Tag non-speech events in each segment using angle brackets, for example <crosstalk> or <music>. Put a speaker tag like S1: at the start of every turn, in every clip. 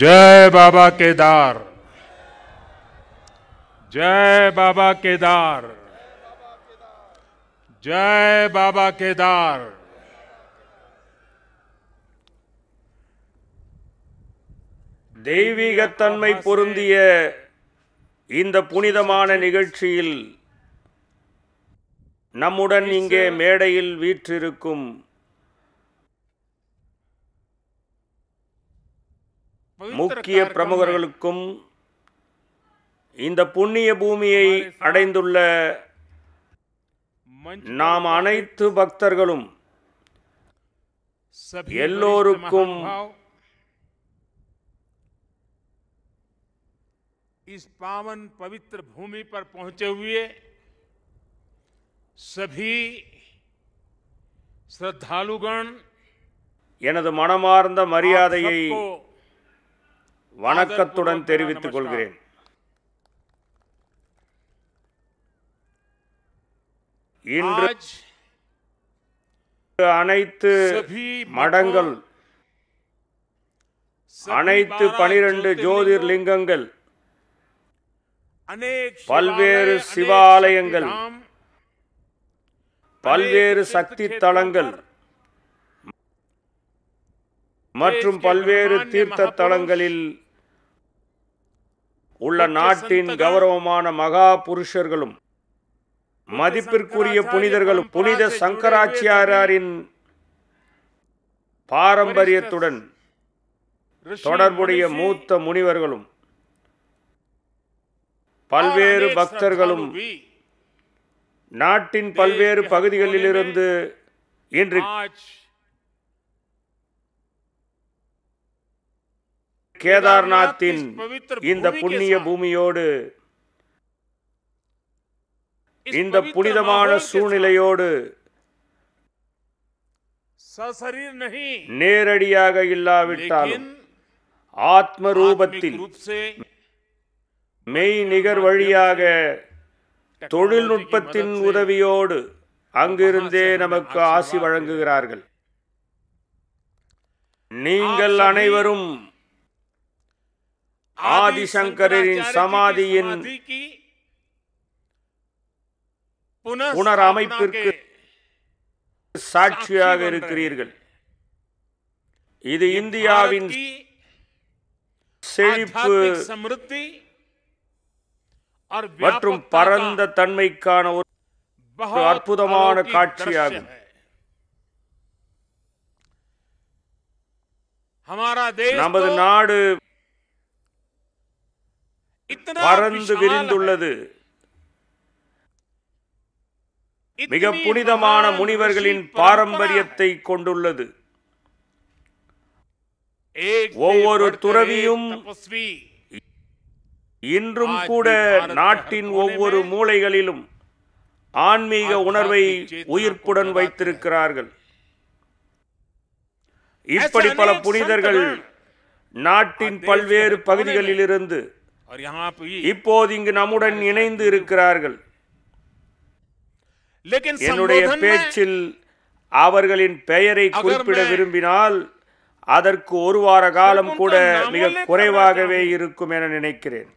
S1: जय बाबा केदार जय बाबा केदार जय बाबा केदार
S2: தெய்வீகத்தன்மை பொருந்திய இந்த புனிதமான நிகழ்ச்சியில் நம்முடன் இங்கே மேடையில் வீற்றிருக்கும்
S1: முக்கிய பிரமுகர்களுக்கும்
S2: இந்த புண்ணிய பூமியை அடைந்துள்ள நாம் அனைத்து பக்தர்களும்
S1: எல்லோருக்கும் பாவன் பவித்ர பூமி பர் पर சபி हुए
S2: எனது மனமார்ந்த மரியாதையை வணக்கத்துடன் தெரிவித்துக் கொள்கிறேன் இன்று அனைத்து மடங்கள் அனைத்து பனிரெண்டு ஜோதிர்லிங்கங்கள்
S1: பல்வேறு சிவாலயங்கள்
S2: பல்வேறு சக்தி தலங்கள் மற்றும் பல்வேறு தீர்த்த தலங்களில் உள்ள நாட்டின் கௌரவமான மகா புருஷர்களும் மதிப்பிற்குரிய புனிதர்களும் புனித சங்கராச்சியாரின் பாரம்பரியத்துடன் தொடர்புடைய மூத்த முனிவர்களும் பல்வேறு பக்தர்களும் நாட்டின் பல்வேறு பகுதிகளிலிருந்து இன்று கேதார்நாத்தின் இந்த புண்ணிய பூமியோடு இந்த புனிதமான சூழ்நிலையோடு நேரடியாக இல்லாவிட்டாலும் ஆத்ம ரூபத்தில் மெய் நிகர் வழியாக தொழில்நுட்பத்தின் உதவியோடு அங்கிருந்தே நமக்கு ஆசி வழங்குகிறார்கள் நீங்கள் அனைவரும் ஆதிசங்கரின் சமாதியின்
S1: புனரமைப்பிற்கு
S2: சாட்சியாக இருக்கிறீர்கள் இது இந்தியாவின் செழிப்பு
S1: மற்றும் பரந்த
S2: தன்மைக்கான ஒரு அற்புதமான காட்சியாகும் நமது நாடு பறந்து விரிந்துள்ளது மிக புனிதமான முனிவர்களின் பாரம்பரியத்தை கொண்டுள்ளது ஒவ்வொரு துறவியும் இன்றும் கூட நாட்டின் ஒவ்வொரு மூளைகளிலும் ஆன்மீக உணர்வை உயிர்ப்புடன் வைத்திருக்கிறார்கள் இப்படி பல புனிதர்கள் நாட்டின் பல்வேறு பகுதிகளிலிருந்து இருந்து இப்போது இங்கு நம்முடன் இணைந்து இருக்கிறார்கள் என்னுடைய பேச்சில் அவர்களின் பெயரை குறிப்பிட விரும்பினால் அதற்கு ஒரு வார காலம் கூட மிக குறைவாகவே இருக்கும் என நினைக்கிறேன்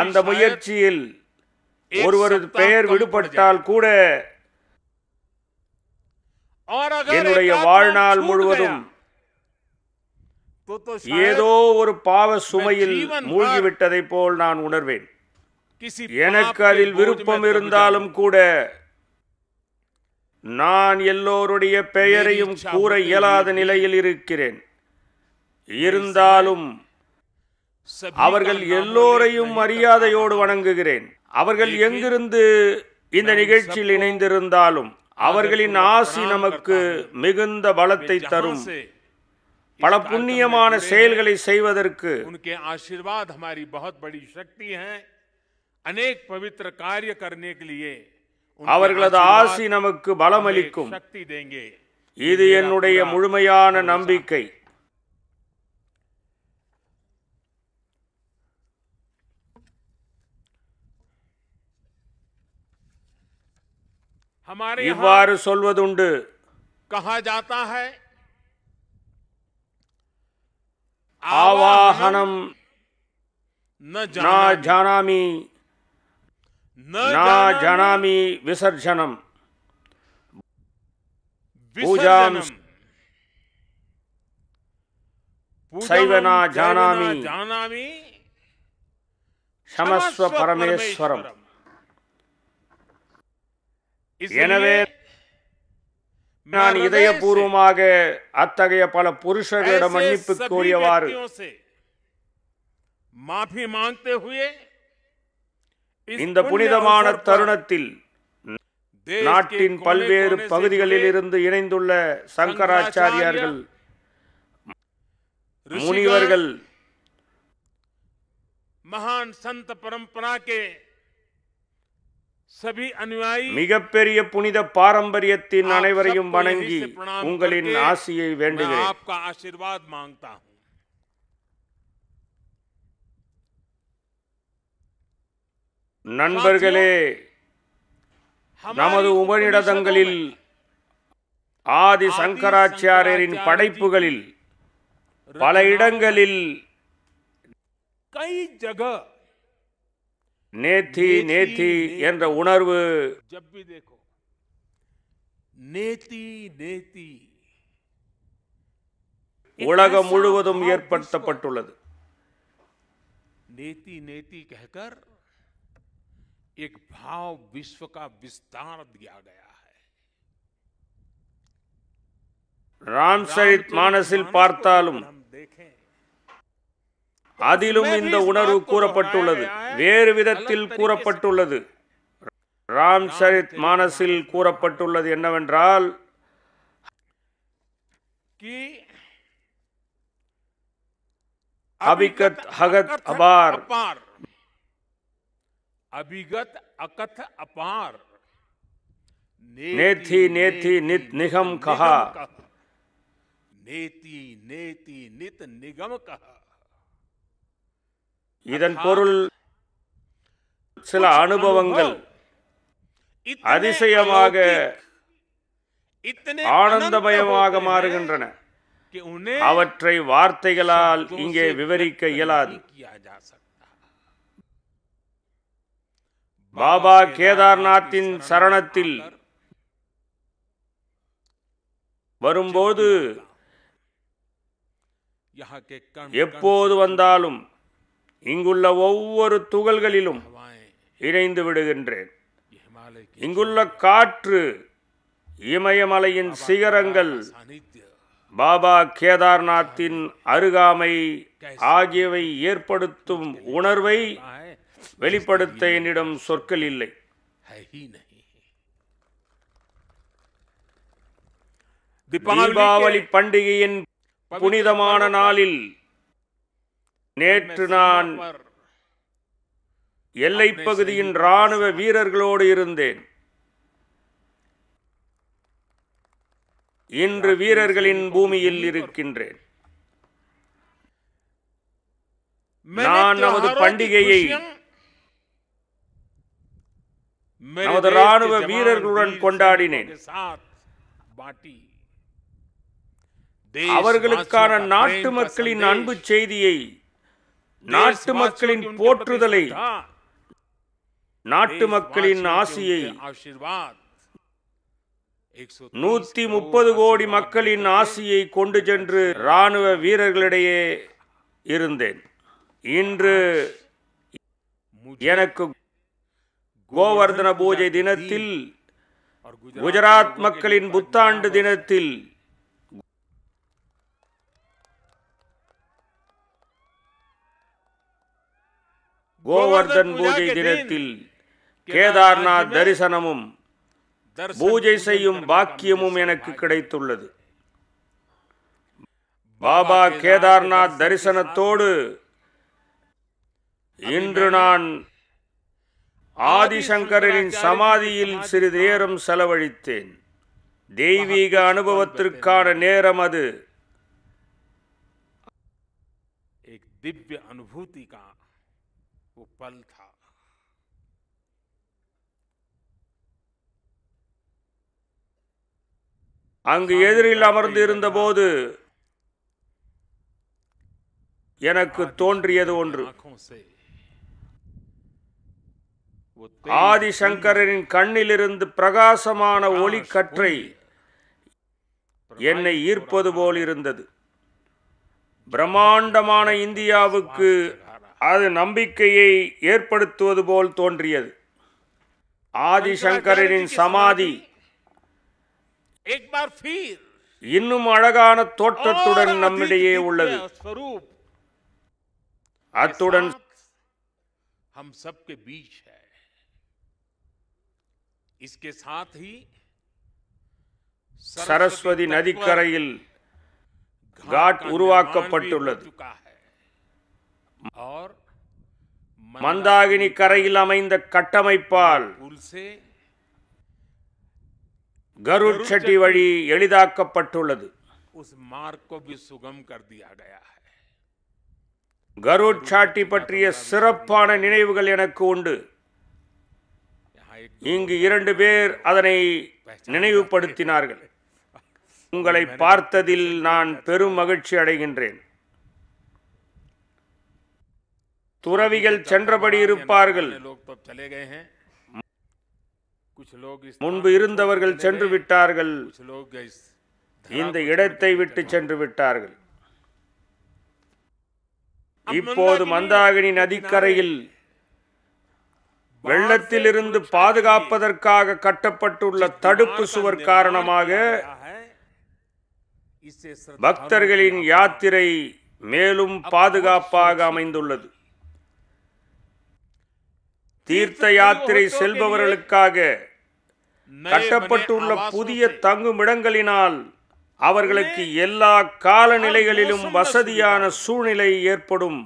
S2: அந்த முயற்சியில் ஒருவரது பெயர் விடுபட்டால் கூட
S1: என்னுடைய வாழ்நாள் முழுவதும் ஏதோ
S2: ஒரு பாவ சுமையில் மூழ்கிவிட்டதை போல் நான் உணர்வேன் எனக்கு அதில் விருப்பம் இருந்தாலும் கூட நான் எல்லோருடைய பெயரையும் கூற இயலாத நிலையில் இருக்கிறேன் இருந்தாலும் அவர்கள் எல்லோரையும் மரியாதையோடு வணங்குகிறேன் அவர்கள் எங்கிருந்து இந்த நிகழ்ச்சியில் இணைந்திருந்தாலும் அவர்களின் ஆசி நமக்கு மிகுந்த பலத்தை தரும் பல புண்ணியமான செயல்களை செய்வதற்கு
S1: உனக்கே ஆசீர்வாத் हमारी बहुत बड़ी शक्ति है अनेक पवित्र कार्य அவர்களது ஆசி நமக்கு பலமளிக்கும் சக்தி தேங்கே இது என்னுடைய முழுமையான நம்பிக்கை இவ்வாறு
S2: சொல்வதுண்டு
S1: கஹா ஜாத்தா है
S2: आवाहनम न जानामी
S1: न जानामी
S2: विसर्जनम पूजा शैव न जानामी
S1: जानामी क्षमस्व परमेश्वरम
S2: எனவே நான் இதயபூர்வமாக அத்தகைய பல புருஷர்களிடம் மன்னிப்பு கோரியவாறு இந்த புனிதமான தருணத்தில் நாட்டின் பல்வேறு பகுதிகளில் இருந்து இணைந்துள்ள சங்கராச்சாரியார்கள்
S1: முனிவர்கள் மகான் சந்த பரம்பரா கே
S2: மிகப்பெரிய புனித பாரம்பரியத்தின் அனைவரையும் வணங்கி உங்களின் ஆசியை வேண்டுகிறேன் நண்பர்களே நமது உபநிடதங்களில் ஆதி சங்கராச்சாரியரின் படைப்புகளில் பல இடங்களில் கை நேத்தி நேத்தி என்ற உணர்வு நேத்தி நேத்தி
S1: உலகம் முழுவதும் ஏற்படுத்தப்பட்டுள்ளது நேத்தி நேத்தி கேக்கர் एक भाव विश्व का विस्तार दिया गया
S2: है राम सरित मानसिल பார்த்தாலும் हम देखें அதிலும் இந்த உணர்வு கூறப்பட்டுள்ளது வேறு விதத்தில் கூறப்பட்டுள்ளது ராம் சரித் மானசில் கூறப்பட்டுள்ளது என்னவென்றால் அபிகத் ஹகத் அபார்
S1: அபிகத் அகத் அபார் நேத்தி நேத்தி
S2: நித் நிகம் கஹா
S1: நேத்தி நேத்தி நித் நிகம் கஹா
S2: இதன் பொருள் சில அனுபவங்கள் அதிசயமாக ஆனந்தமயமாக மாறுகின்றன அவற்றை வார்த்தைகளால் இங்கே விவரிக்க இயலாது பாபா கேதார்நாத்தின் சரணத்தில் வரும்போது எப்போது வந்தாலும் இங்குள்ள ஒவ்வொரு துகள்களிலும் இணைந்து விடுகின்றேன் இங்குள்ள காற்று இமயமலையின் சிகரங்கள் பாபா கேதார்நாத்தின் அருகாமை ஆகியவை ஏற்படுத்தும் உணர்வை வெளிப்படுத்த என்னிடம் சொற்கள் இல்லை தீபாவளி பண்டிகையின் புனிதமான நாளில் நேற்று நான் எல்லைப்பகுதியின் இராணுவ வீரர்களோடு இருந்தேன் இன்று வீரர்களின் பூமியில் இருக்கின்றேன் நான் நமது பண்டிகையை நமது ராணுவ வீரர்களுடன் கொண்டாடினேன் அவர்களுக்கான நாட்டு மக்களின் அன்பு செய்தியை நாட்டு மக்களின் போற்றுதலை நாட்டு மக்களின் ஆசையை நூத்தி முப்பது கோடி மக்களின் ஆசையை கொண்டு சென்று ராணுவ வீரர்களிடையே இருந்தேன் இன்று எனக்கு கோவர்தன பூஜை தினத்தில் குஜராத் மக்களின் புத்தாண்டு தினத்தில் கோவர்தன் பூஜை தினத்தில் கேதார்நாத் தரிசனமும் பூஜை செய்யும் பாக்கியமும் எனக்கு கிடைத்துள்ளது பாபா கேதார்நாத் தரிசனத்தோடு இன்று நான் ஆதிசங்கரின் சமாதியில் சிறிது நேரம் செலவழித்தேன் தெய்வீக அனுபவத்திற்கான நேரம் அது
S1: திவ்ய அனுபூதி वो पल था
S2: அங்கு எதிரில் அமர்ந்து இருந்தபோது எனக்கு தோன்றியது ஒன்று
S1: ஆதிசங்கரின்
S2: கண்ணிலிருந்து பிரகாசமான ஒளி கற்றை என்னை ஈர்ப்பது போல் இருந்தது பிரம்மாண்டமான இந்தியாவுக்கு அது நம்பிக்கையை ஏற்படுத்துவது போல் தோன்றியது ஆதிசங்கரின் சமாதி இன்னும் அழகான தோற்றத்துடன் நம்மிடையே உள்ளது அத்துடன் சரஸ்வதி நதிக்கரையில் காட் உருவாக்கப்பட்டுள்ளது
S1: மந்தாகினி
S2: கரையில் அமைந்த கட்டமைப்பால் கருட்சட்டி வழி எளிதாக்கப்பட்டுள்ளது கருட்சாட்டி பற்றிய சிறப்பான நினைவுகள் எனக்கு உண்டு இங்கு இரண்டு பேர் அதனை நினைவுபடுத்தினார்கள் <laughs> உங்களை பார்த்ததில் நான் பெரும் மகிழ்ச்சி அடைகின்றேன் துறவிகள் சென்றபடி இருப்பார்கள் முன்பு இருந்தவர்கள் சென்று விட்டார்கள் இந்த இடத்தை விட்டு சென்று விட்டார்கள் இப்போது மந்தாகினி நதிக்கரையில் வெள்ளத்திலிருந்து பாதுகாப்பதற்காக கட்டப்பட்டுள்ள தடுப்பு சுவர் காரணமாக பக்தர்களின் யாத்திரை மேலும் பாதுகாப்பாக அமைந்துள்ளது தீர்த்த யாத்திரை செல்பவர்களுக்காக கட்டப்பட்டுள்ள புதிய தங்குமிடங்களினால் அவர்களுக்கு எல்லா காலநிலைகளிலும் வசதியான சூழ்நிலை ஏற்படும்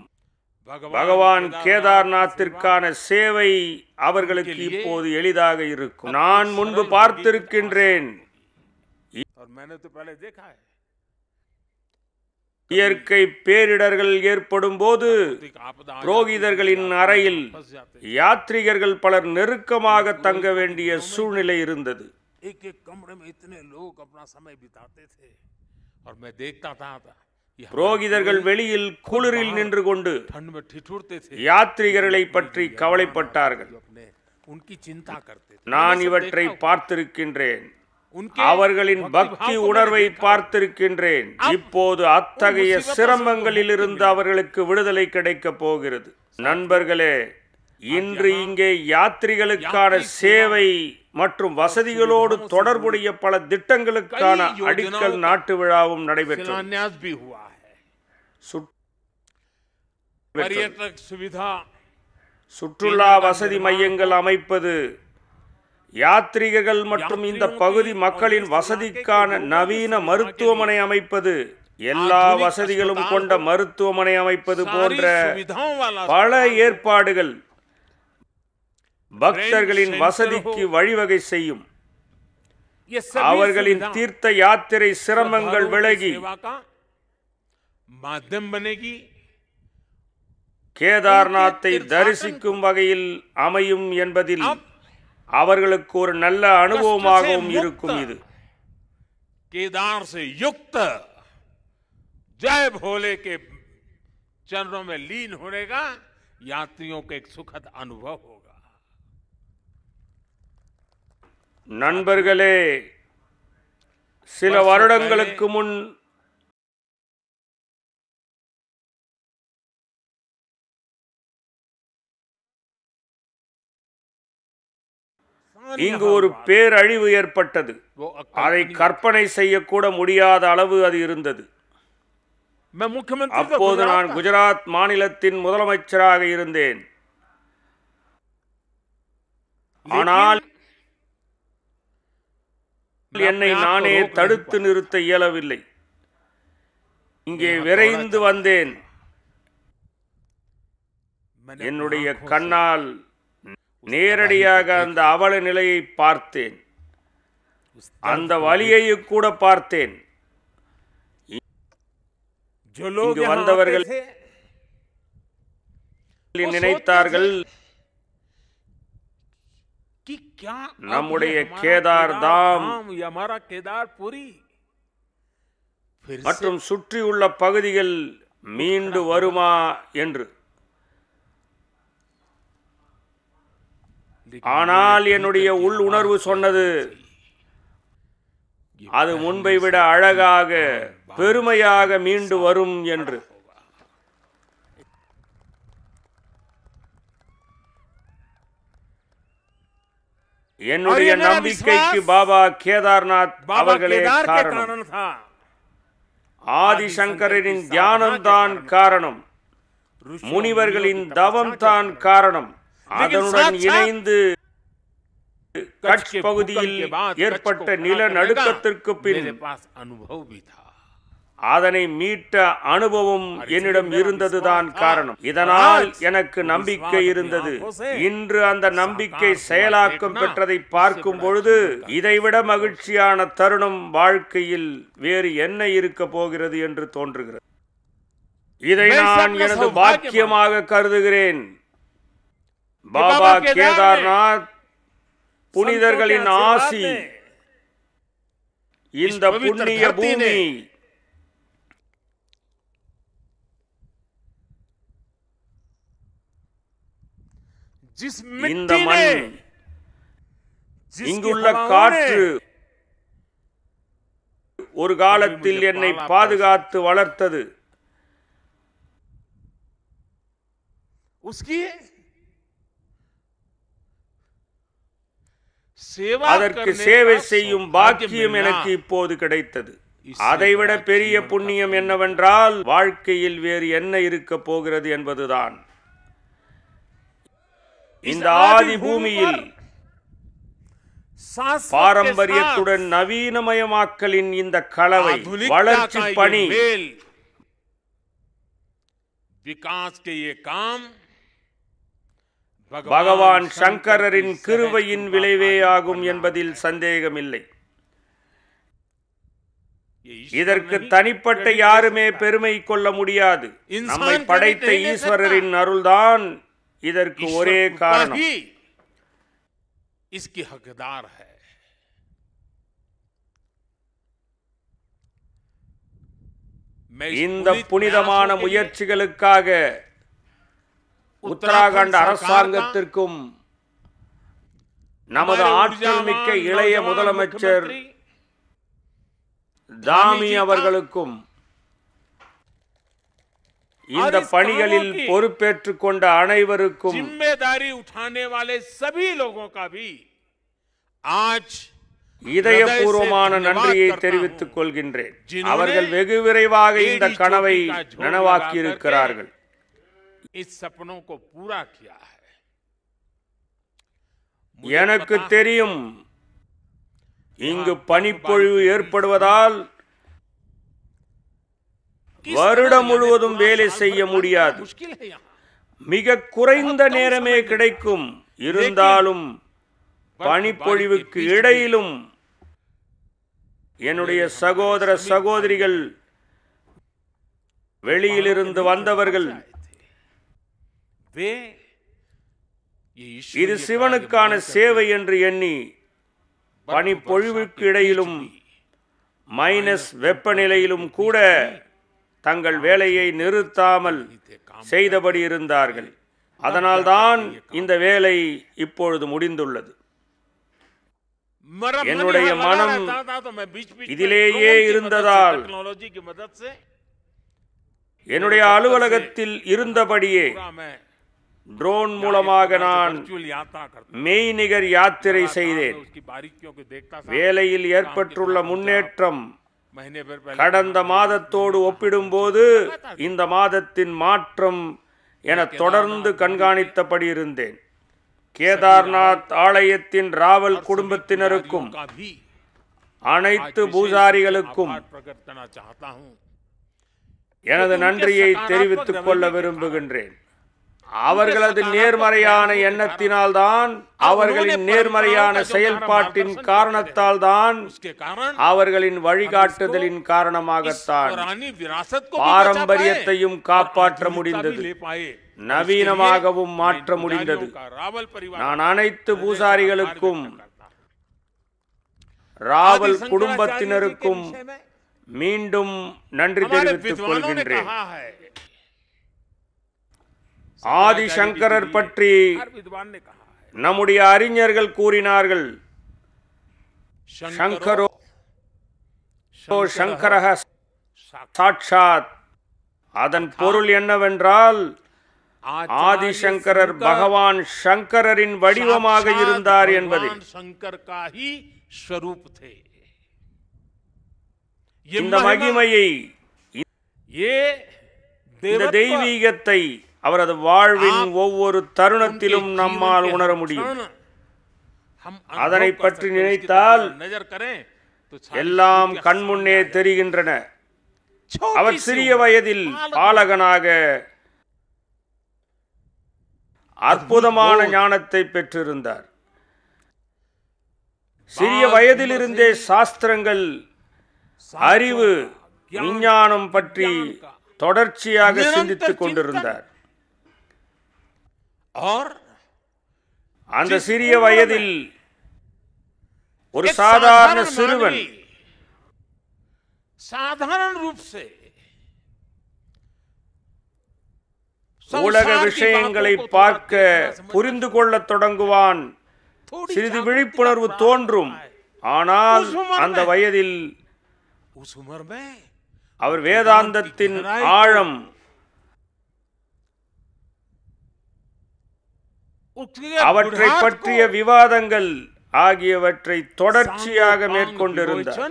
S2: பகவான் கேதார்நாத்திற்கான சேவை அவர்களுக்கு இப்போது எளிதாக இருக்கும் நான் முன்பு பார்த்திருக்கின்றேன் இயற்கை பேரிடர்கள் ஏற்படும் போது
S1: புரோகிதர்களின் அறையில்
S2: யாத்ரிகர்கள் பலர் நெருக்கமாக தங்க வேண்டிய சூழ்நிலை இருந்தது
S1: புரோகிதர்கள் வெளியில் குளிரில் நின்று
S2: கொண்டு யாத்ரிகர்களை பற்றி கவலைப்பட்டார்கள்
S1: நான் இவற்றை
S2: பார்த்திருக்கின்றேன் அவர்களின் பக்தி உணர்வை பார்த்திருக்கின்றேன் இப்போது அத்தகைய சிரமங்களில் இருந்து அவர்களுக்கு விடுதலை கிடைக்க போகிறது நண்பர்களே இன்று இங்கே யாத்திரிகளுக்கான சேவை மற்றும் வசதிகளோடு தொடர்புடைய பல திட்டங்களுக்கான அடிக்கல் நாட்டு விழாவும் நடைபெற்ற சுற்றுலா வசதி மையங்கள் அமைப்பது யாத்ரிகர்கள் மற்றும் இந்த பகுதி மக்களின் வசதிக்கான நவீன மருத்துவமனை அமைப்பது எல்லா வசதிகளும் கொண்ட மருத்துவமனை அமைப்பது போன்ற பல ஏற்பாடுகள் பக்தர்களின் வசதிக்கு வழிவகை செய்யும்
S1: அவர்களின் தீர்த்த
S2: யாத்திரை சிரமங்கள் விலகி கேதார்நாத்தை தரிசிக்கும் வகையில் அமையும் என்பதில் அவர்களுக்கு ஒரு நல்ல அனுபவமாகவும் இருக்கும் இது கேதார்
S1: யுக்த युक्त जय भोले के चरणों में लीन சுகத அனுபவம்
S2: நண்பர்களே சில வருடங்களுக்கு முன் இங்கு ஒரு பேரழிவு ஏற்பட்டது அதை கற்பனை செய்யக்கூட முடியாத அளவு அது இருந்தது அப்போது நான் குஜராத் மாநிலத்தின் முதலமைச்சராக இருந்தேன் ஆனால்
S1: என்னை நானே தடுத்து
S2: நிறுத்த இயலவில்லை இங்கே விரைந்து வந்தேன் என்னுடைய கண்ணால் நேரடியாக அந்த அவல நிலையை பார்த்தேன் அந்த வழியை கூட பார்த்தேன் வந்தவர்கள் நினைத்தார்கள்
S1: நம்முடைய கேதார் தாம் கேதார் புரி
S2: மற்றும் சுற்றியுள்ள பகுதிகள் மீண்டு வருமா என்று ஆனால் என்னுடைய உள் உணர்வு சொன்னது அது முன்பை விட அழகாக பெருமையாக மீண்டு வரும் என்று என்னுடைய நம்பிக்கைக்கு பாபா கேதார்நாத் அவர்களே காரணம் ஆதிசங்கரின் தியானம் தான் காரணம்
S1: முனிவர்களின்
S2: தவம் தான் காரணம் அதனுடன் இணைந்து கட்ச் பகுதியில் ஏற்பட்ட நிலநடுக்கத்திற்கு பின் அதனை மீட்ட அனுபவம் என்னிடம் இருந்ததுதான் காரணம் இதனால் எனக்கு நம்பிக்கை இருந்தது இன்று அந்த நம்பிக்கை செயலாக்கம் பெற்றதை பார்க்கும் பொழுது இதைவிட மகிழ்ச்சியான தருணம் வாழ்க்கையில் வேறு என்ன இருக்க போகிறது என்று தோன்றுகிறது இதை நான் எனது வாக்கியமாக கருதுகிறேன் பாபா கேதார்நாத் புனிதர்களின் ஆசி இந்த புண்ணிய பூமி
S1: இந்த மண்
S2: இங்குள்ள காற்று ஒரு காலத்தில் என்னை பாதுகாத்து வளர்த்தது அதற்கு சேவை செய்யும் பாக்கியம் எனக்கு இப்போது கிடைத்தது அதைவிட பெரிய புண்ணியம் என்னவென்றால் வாழ்க்கையில் வேறு என்ன இருக்க போகிறது என்பதுதான் இந்த ஆதி பூமியில்
S1: பாரம்பரியத்துடன்
S2: நவீனமயமாக்கலின் இந்த கலவை வளர்ச்சி பணி
S1: விகாஸ் காம் பகவான் சங்கரரின் கிருவையின்
S2: விளைவே ஆகும் என்பதில் சந்தேகமில்லை இதற்கு தனிப்பட்ட யாருமே பெருமை கொள்ள முடியாது நம்மை படைத்த ஈஸ்வரரின் அருள்தான் இதற்கு ஒரே காரணம் இந்த புனிதமான முயற்சிகளுக்காக உத்தராகண்ட் அரசாங்கத்திற்கும் நமது ஆற்றல் மிக்க இளைய முதலமைச்சர் தாமி அவர்களுக்கும் இந்த பணிகளில் பொறுப்பேற்றுக் கொண்ட அனைவருக்கும் இதயபூர்வமான நன்றியை தெரிவித்துக் கொள்கின்றேன் அவர்கள் வெகு விரைவாக இந்த கனவை நனவாக்கி இருக்கிறார்கள்
S1: इस सपनों கோ பூரா கியா
S2: எனக்கு தெரியும் இங்கு பனிப்பொழிவு ஏற்படுவதால் வருடம் முழுவதும் வேலை செய்ய முடியாது மிக குறைந்த நேரமே கிடைக்கும் இருந்தாலும் பனிப்பொழிவுக்கு இடையிலும் என்னுடைய சகோதர சகோதரிகள் வெளியிலிருந்து வந்தவர்கள் இது சிவனுக்கான சேவை என்று எண்ணி பனிப்பொழிவுக்கு இடையிலும் மைனஸ் வெப்பநிலையிலும் கூட தங்கள் வேலையை நிறுத்தாமல் செய்தபடி இருந்தார்கள் அதனால்தான் இந்த வேலை இப்பொழுது முடிந்துள்ளது என்னுடைய மனம்
S1: இதிலேயே இருந்ததால்
S2: என்னுடைய அலுவலகத்தில் இருந்தபடியே ட்ரோன் மூலமாக நான் மெய்நிகர் யாத்திரை செய்தேன்
S1: வேலையில் ஏற்பட்டுள்ள
S2: முன்னேற்றம் கடந்த மாதத்தோடு ஒப்பிடும்போது இந்த மாதத்தின் மாற்றம் என தொடர்ந்து கண்காணித்தபடி இருந்தேன் கேதார்நாத் ஆலயத்தின் ராவல் குடும்பத்தினருக்கும் அனைத்து பூசாரிகளுக்கும்
S1: எனது நன்றியை தெரிவித்துக் கொள்ள
S2: விரும்புகின்றேன் அவர்களது நேர்மறையான எண்ணத்தினால் தான் அவர்களின் நேர்மறையான செயல்பாட்டின் காரணத்தால் தான் அவர்களின் வழிகாட்டுதலின் காரணமாகத்தான்
S1: பாரம்பரியத்தையும்
S2: காப்பாற்ற முடிந்தது நவீனமாகவும் மாற்ற முடிந்தது நான் அனைத்து பூசாரிகளுக்கும் ராவல் குடும்பத்தினருக்கும் மீண்டும் நன்றி தெரிவித்துக் கொள்கின்றேன் ஆதிசங்கரர் பற்றி நம்முடைய அறிஞர்கள் கூறினார்கள் சங்கரோ சங்கரக சாட்சாத் அதன் பொருள் என்னவென்றால் ஆதிசங்கரர் பகவான் சங்கரரின் வடிவமாக இருந்தார் என்பதை
S1: சங்கர் காஹி
S2: ஸ்வரூப் இந்த மகிமையை ஏ தெய்வீகத்தை அவரது வாழ்வின் ஒவ்வொரு தருணத்திலும் நம்மால் உணர முடியும்
S1: அதனை பற்றி நினைத்தால் எல்லாம்
S2: கண்முன்னே தெரிகின்றன அவர் சிறிய வயதில் பாலகனாக அற்புதமான ஞானத்தை பெற்றிருந்தார் சிறிய வயதிலிருந்தே சாஸ்திரங்கள் அறிவு விஞ்ஞானம் பற்றி தொடர்ச்சியாக சிந்தித்துக் கொண்டிருந்தார் ஆர் அந்த சிறிய வயதில் ஒரு சாதாரண சிறுவன்
S1: சாதாரண ரூப் உலக விஷயங்களை
S2: பார்க்க புரிந்து கொள்ள தொடங்குவான் சிறிது விழிப்புணர்வு தோன்றும் ஆனால் அந்த வயதில் அவர் வேதாந்தத்தின் ஆழம்
S1: அவற்றை பற்றிய
S2: விவாதங்கள் ஆகியவற்றை தொடர்ச்சியாக மேற்கொண்டிருந்தார்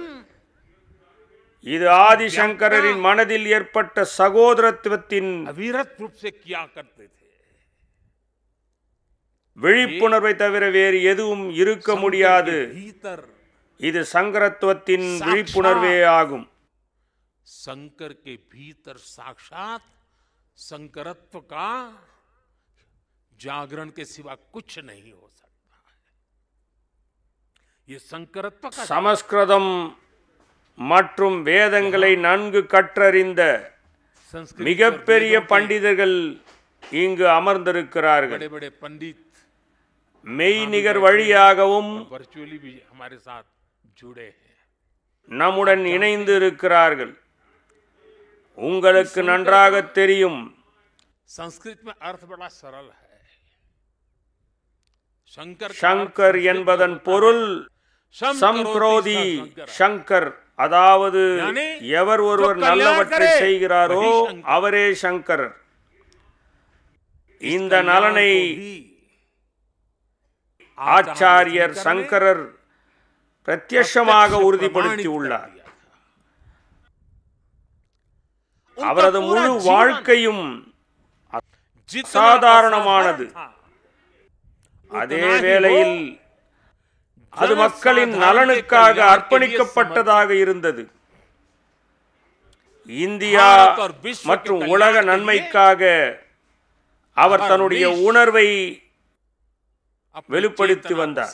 S2: இது ஆதிசங்கரின் மனதில் ஏற்பட்ட சகோதரத்துவத்தின் விழிப்புணர்வை தவிர வேறு எதுவும் இருக்க முடியாது இது சங்கரத்துவத்தின் விழிப்புணர்வே ஆகும்
S1: சங்கர் கே பீத்தர் சாட்சாத் சங்கரத்துவ கா जागरण के सिवा कुछ नहीं हो सकता है
S2: ये संकरत्व சமஸ்கிருதம் மற்றும் வேதங்களை நன்கு கற்றறிந்த மிகப்பெரிய பண்டிதர்கள் இங்கு அமர்ந்திருக்கிறார்கள் பண்டித் மெய்நிகர் வழியாகவும் நம்முடன் இணைந்து இருக்கிறார்கள் உங்களுக்கு நன்றாக தெரியும்
S1: சம்ஸ்கிருத் அர்த்த சரல் ஹை
S2: சங்கர் என்பதன் பொருள் சம்க்ரோதி சங்கர் அதாவது எவர் ஒருவர் நல்லவற்றை செய்கிறாரோ அவரே சங்கர் இந்த நலனை ஆச்சாரியர் சங்கரர் பிரத்யமாக உறுதிப்படுத்தி உள்ளார் அவரது முழு வாழ்க்கையும் சாதாரணமானது
S1: அதே வேளையில்
S2: அது மக்களின் நலனுக்காக அர்ப்பணிக்கப்பட்டதாக இருந்தது இந்தியா மற்றும் உலக நன்மைக்காக அவர் தன்னுடைய உணர்வை வெளிப்படுத்தி வந்தார்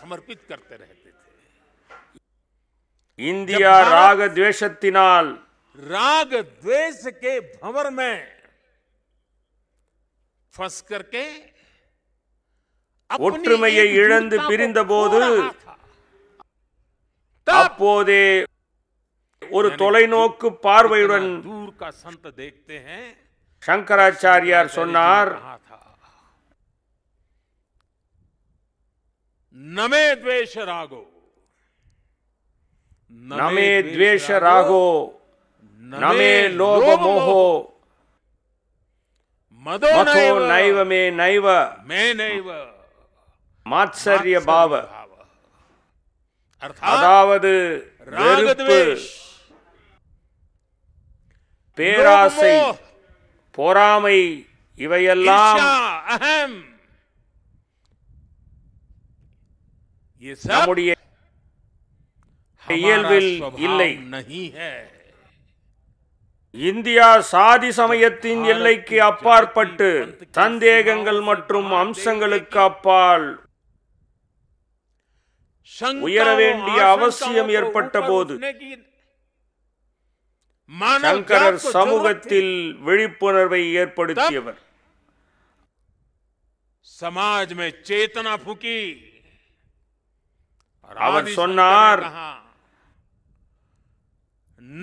S2: இந்தியா ராக துவேஷத்தினால்
S1: ராக துவேஷ கே பவர் மே ஃபஸ்கர் கே
S2: ஒற்றுமையை இழந்து பிரிந்த போது அப்போதே
S1: ஒரு தொலைநோக்கு
S2: பார்வையுடன் சங்கராச்சாரியார் சொன்னார் நமே
S1: துவேஷ ராகோ நமே துவேஷ ராகோ நமே லோக மோகோ
S2: மதோ நைவமே நைவ மே நைவ மாத்சரிய பாவ அதாவது பேராசை பொறாமை இவையெல்லாம் நம்முடைய இயல்பில் இல்லை இந்தியா சாதி சமயத்தின் எல்லைக்கு அப்பாற்பட்டு சந்தேகங்கள் மற்றும் அம்சங்களுக்கு அப்பால் உயர வேண்டிய அவசியம் ஏற்பட்ட போது சங்கரர் சமூகத்தில் விழிப்புணர்வை ஏற்படுத்தியவர்
S1: சமாஜ் சேத்தனா புகி அவர் சொன்னார்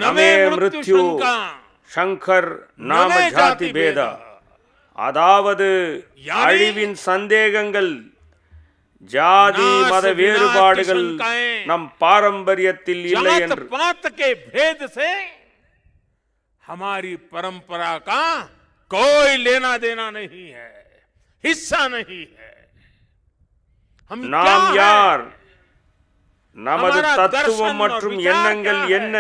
S2: நமே மிருத்யு சங்கர் நாம ஜாதி பேதா அதாவது அழிவின் சந்தேகங்கள் ஜாதி மத வேறுபாடுகள் நம் பாரம்பரியத்தில் இல்லை என்று
S1: பாத்தகே भेद से हमारी परंपरा का कोई लेना देना नहीं है हिस्सा नहीं है हम நாம் யார்
S2: நமது தத்துவம் மற்றும் எண்ணங்கள் என்ன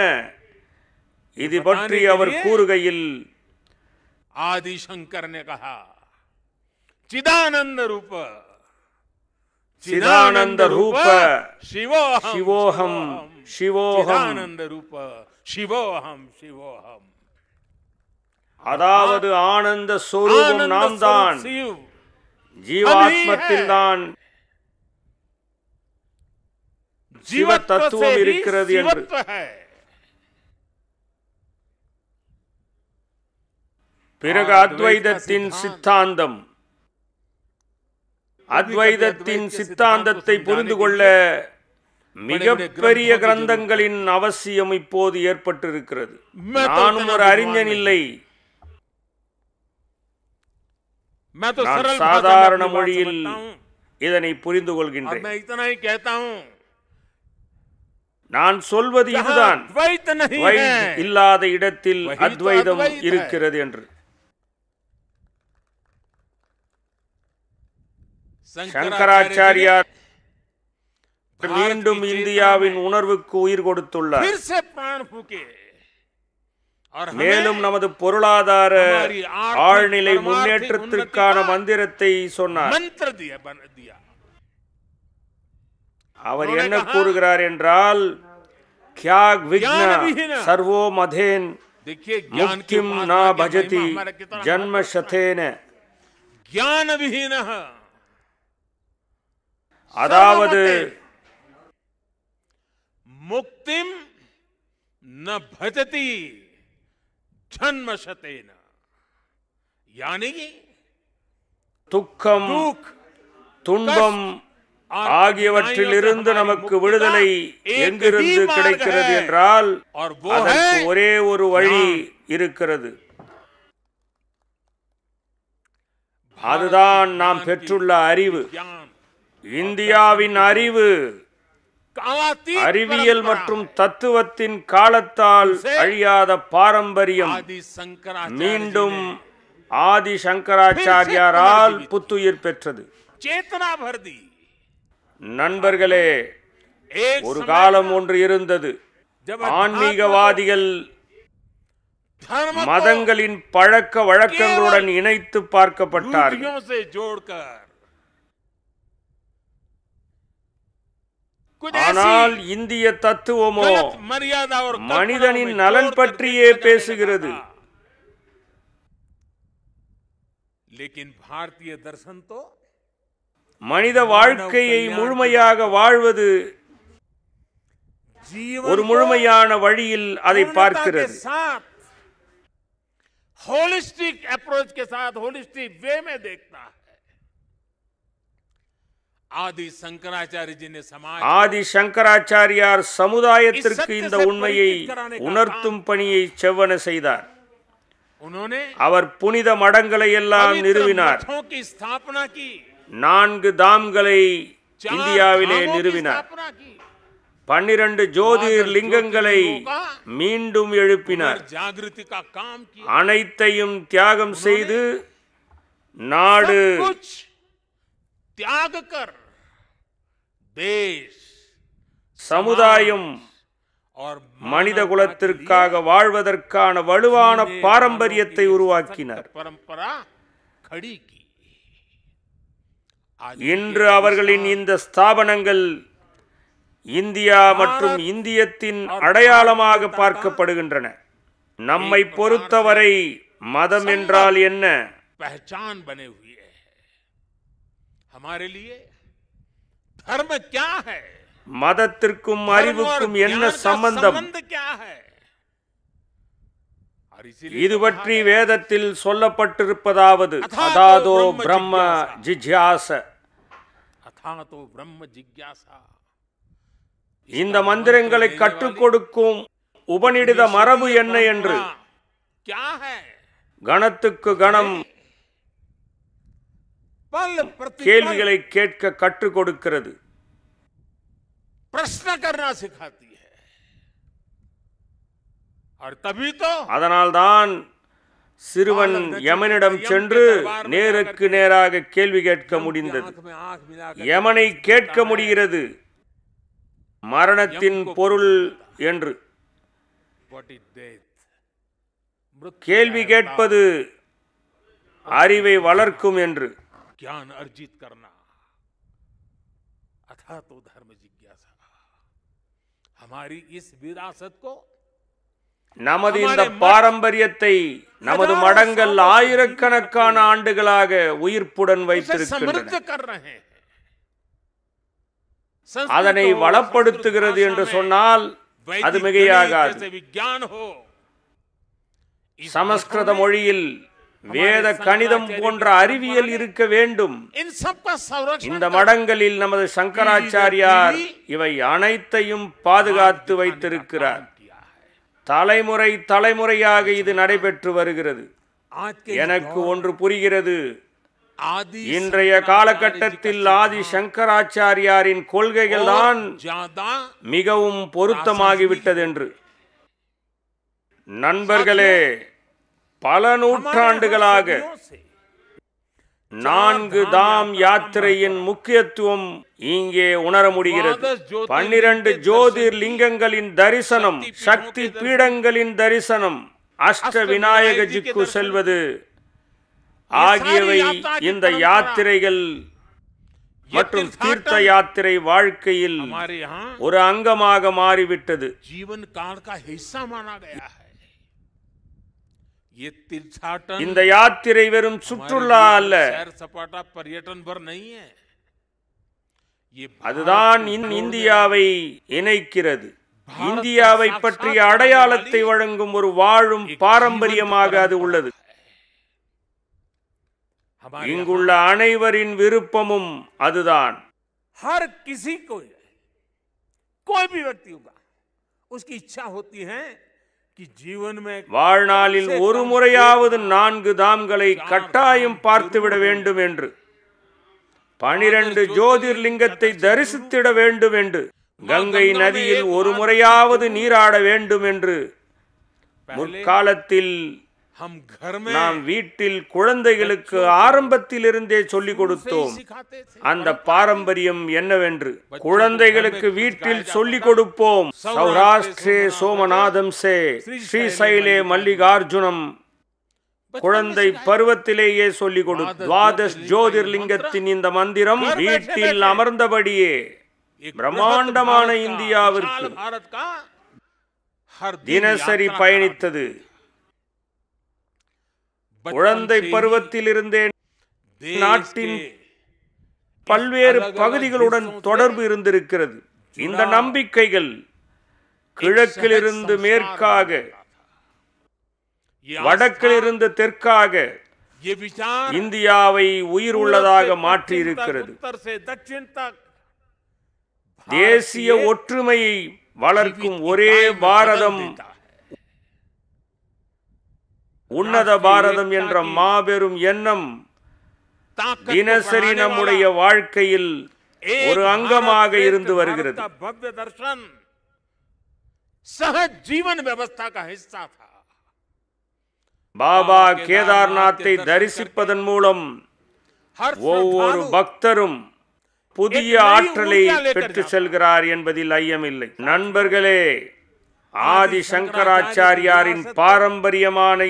S2: இது பற்றி அவர் கூறுகையில்
S1: ஆதிசங்கர் ने कहा चिदानंद रूप
S2: சிதானந்த ரூப சிவோஹம் சிவோஹம் சிவோஹம் ரூப
S1: சிவோஹம் சிவோஹம்
S2: அதாவது ஆனந்த சொரூபம் நாம் தான் ஜீவாத்மத்தில் தான் ஜீவ தத்துவம் இருக்கிறது என்று பிறகு அத்வைதத்தின் சித்தாந்தம் அத்வைதத்தின் சித்தாந்தத்தை புரிந்து கொள்ள மிகப்பெரிய கிரந்தங்களின் அவசியம் இப்போது ஏற்பட்டிருக்கிறது நானும் ஒரு அறிஞன் இல்லை
S1: சாதாரண மொழியில்
S2: இதனை புரிந்து கொள்கின்றேன் நான் சொல்வது இதுதான் இல்லாத இடத்தில் அத்வைதம் இருக்கிறது என்று சங்கராச்சாரியார் மீண்டும் இந்தியாவின் உணர்வுக்கு உயிர் கொடுத்துள்ளார் மேலும் நமது பொருளாதார ஆழ்நிலை முன்னேற்றத்திற்கான மந்திரத்தை சொன்னார் அவர் என்ன கூறுகிறார் என்றால் கியாக் சர்வோ மதேன் அதாவது
S1: முக்தி நஜதி பஜதி யானி
S2: துக்கம் துன்பம் ஆகியவற்றிலிருந்து நமக்கு விடுதலை எங்கிருந்து கிடைக்கிறது என்றால் ஒரே ஒரு வழி இருக்கிறது அதுதான் நாம் பெற்றுள்ள அறிவு இந்தியாவின் அறிவு அறிவியல் மற்றும் தத்துவத்தின் காலத்தால் அழியாத பாரம்பரியம் மீண்டும் ஆதி சங்கராச்சாரியாரால் புத்துயிர் பெற்றது
S1: சேத்தனா பரதி
S2: நண்பர்களே ஒரு காலம் ஒன்று இருந்தது ஆன்மீகவாதிகள் மதங்களின் பழக்க வழக்கங்களுடன் இணைத்து பார்க்கப்பட்டார் ஆனால் இந்திய தத்துவமோ மனிதனின் நலன் பற்றியே பேசுகிறது
S1: பாரதிய தர்சன்
S2: மனித வாழ்க்கையை முழுமையாக வாழ்வது ஒரு முழுமையான வழியில் அதை பார்க்கிறது
S1: ஹோலிஸ்டிக் அப்ரோச் के साथ होलिस्टिक वे ஆதி
S2: ஆதி சங்கராச்சாரியார் சமுதாயத்திற்கு இந்த உண்மையை உணர்த்தும் பணியை செவ்வன செய்தார் அவர் புனித மடங்களை எல்லாம் நிறுவினார் நான்கு தாம்களை இந்தியாவிலே நிறுவினார் பன்னிரண்டு ஜோதிர் லிங்கங்களை மீண்டும் எழுப்பினார் அனைத்தையும் தியாகம் செய்து நாடு
S1: தியாகக்கர்
S2: சமுதாயம் மனித குலத்திற்காக வாழ்வதற்கான வலுவான பாரம்பரியத்தை உருவாக்கினர் இன்று அவர்களின் இந்த ஸ்தாபனங்கள் இந்தியா மற்றும் இந்தியத்தின் அடையாளமாக பார்க்கப்படுகின்றன நம்மை பொறுத்தவரை மதம் என்றால் என்ன
S1: பனே ஹமாரே தர்ம
S2: மதத்திற்கும் அறிவுக்கும் என்ன சம்பந்தம் இது பற்றி வேதத்தில் சொல்லப்பட்டிருப்பதாவது அதாதோ பிரம்ம ஜிஜாச
S1: அதாதோ பிரம்ம ஜிஜ்யாசா
S2: இந்த மந்திரங்களை கற்றுக் கொடுக்கும் உபனிடித மரபு என்ன என்று கணத்துக்கு கணம் கேள்விகளை கேட்க கற்றுக் கொடுக்கிறது
S1: பிரஷ்ன கர்ணா சிகாத்தி
S2: சிறுவன் யமனிடம் சென்று நேருக்கு நேராக கேள்வி கேட்க முடிந்தது யமனை கேட்க முடிகிறது மரணத்தின் பொருள் என்று கேள்வி கேட்பது அறிவை வளர்க்கும் என்று
S1: ज्ञान अर्जित करना अथा तो धर्म जिज्ञासा हमारी इस विरासत को
S2: நமது இந்த பாரம்பரியத்தை நமது மடங்கள் ஆயிரக்கணக்கான ஆண்டுகளாக உயிர்ப்புடன் வைத்திருக்கின்றன அதனை வளப்படுத்துகிறது என்று சொன்னால் அது மிகையாகாது சமஸ்கிருத மொழியில் வேத கணிதம் போன்ற அறிவியல் இருக்க வேண்டும் இந்த மடங்களில் நமது சங்கராச்சாரியார் இவை அனைத்தையும் பாதுகாத்து வைத்திருக்கிறார் தலைமுறை தலைமுறையாக இது நடைபெற்று வருகிறது
S1: எனக்கு ஒன்று
S2: புரிகிறது இன்றைய காலகட்டத்தில் ஆதி சங்கராச்சாரியாரின் கொள்கைகள் தான் மிகவும் பொருத்தமாகிவிட்டது என்று நண்பர்களே பல நூற்றாண்டுகளாக நான்கு தாம் யாத்திரையின் முக்கியத்துவம் இங்கே உணர முடிகிறது பன்னிரண்டு ஜோதிர் லிங்கங்களின் தரிசனம் சக்தி பீடங்களின் தரிசனம் அஷ்ட விநாயகஜிக்கு செல்வது ஆகியவை இந்த யாத்திரைகள் மற்றும் தீர்த்த யாத்திரை வாழ்க்கையில் ஒரு அங்கமாக மாறிவிட்டது ஜீவன் இந்த யாத்திரை வெறும் சுற்றுலா அல்ல
S1: சப்பாட்டா பர்யட்டன் பர் அதுதான் இந்தியாவை
S2: இணைக்கிறது இந்தியாவை பற்றிய அடையாளத்தை வழங்கும் ஒரு வாழும் பாரம்பரியமாக அது உள்ளது இங்குள்ள அனைவரின் விருப்பமும் அதுதான்
S1: हर किसी को कोई भी व्यक्ति होगा उसकी इच्छा होती है
S2: வாழ்நாளில் ஒரு முறையாவது நான்கு தாம்களை கட்டாயம் பார்த்துவிட வேண்டும் என்று பனிரெண்டு ஜோதிர்லிங்கத்தை தரிசித்திட வேண்டும் என்று கங்கை நதியில் ஒரு முறையாவது நீராட வேண்டும் என்று முற்காலத்தில் நாம் வீட்டில் குழந்தைகளுக்கு ஆரம்பத்திலிருந்தே சொல்லிக் கொடுத்தோம் அந்த பாரம்பரியம் என்னவென்று குழந்தைகளுக்கு வீட்டில் சொல்லிக் கொடுப்போம் சௌராஷ்டிரே சோமநாதம் சே ஸ்ரீசைலே மல்லிகார்ஜுனம் குழந்தை பருவத்திலேயே சொல்லிக் கொடு துவாதஷ் ஜோதிர்லிங்கத்தின் இந்த மந்திரம் வீட்டில் அமர்ந்தபடியே பிரம்மாண்டமான இந்தியாவிற்கு தினசரி பயணித்தது குழந்தை பருவத்திலிருந்தே நாட்டின் பல்வேறு பகுதிகளுடன் தொடர்பு இருந்திருக்கிறது இந்த நம்பிக்கைகள் கிழக்கிலிருந்து மேற்காக வடக்கிலிருந்து தெற்காக இந்தியாவை உயிர் உள்ளதாக மாற்றியிருக்கிறது தேசிய ஒற்றுமையை வளர்க்கும் ஒரே பாரதம் உன்னத பாரதம் என்ற மாபெரும் எண்ணம் தினசரி நம்முடைய வாழ்க்கையில் ஒரு அங்கமாக இருந்து வருகிறது பாபா கேதார்நாத்தை தரிசிப்பதன் மூலம் ஒவ்வொரு பக்தரும் புதிய ஆற்றலை பெற்று செல்கிறார் என்பதில் ஐயமில்லை நண்பர்களே ஆதி சங்கராச்சாரியாரின் பாரம்பரியமான